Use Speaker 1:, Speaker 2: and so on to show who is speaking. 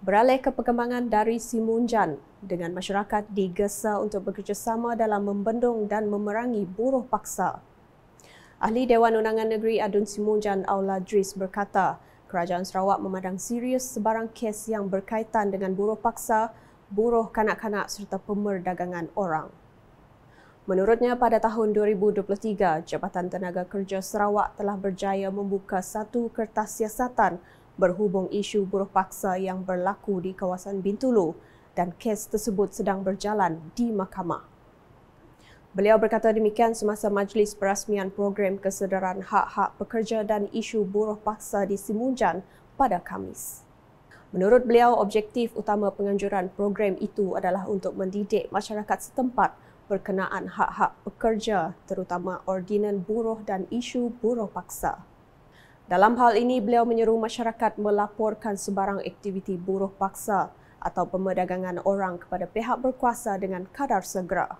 Speaker 1: Beralih ke perkembangan dari Simunjan, dengan masyarakat digesa untuk bekerjasama dalam membendung dan memerangi buruh paksa. Ahli Dewan Undangan Negeri Adun Simunjan Aula Dris berkata, Kerajaan Sarawak memandang serius sebarang kes yang berkaitan dengan buruh paksa, buruh kanak-kanak serta pemerdagangan orang. Menurutnya, pada tahun 2023, Jabatan Tenaga Kerja Sarawak telah berjaya membuka satu kertas siasatan berhubung isu buruh paksa yang berlaku di kawasan Bintulu dan kes tersebut sedang berjalan di mahkamah. Beliau berkata demikian semasa majlis perasmian program kesedaran hak-hak pekerja dan isu buruh paksa di Simunjan pada Khamis. Menurut beliau, objektif utama penganjuran program itu adalah untuk mendidik masyarakat setempat berkenaan hak-hak pekerja terutama ordinan buruh dan isu buruh paksa. Dalam hal ini, beliau menyeru masyarakat melaporkan sebarang aktiviti buruh paksa atau pemedagangan orang kepada pihak berkuasa dengan kadar segera.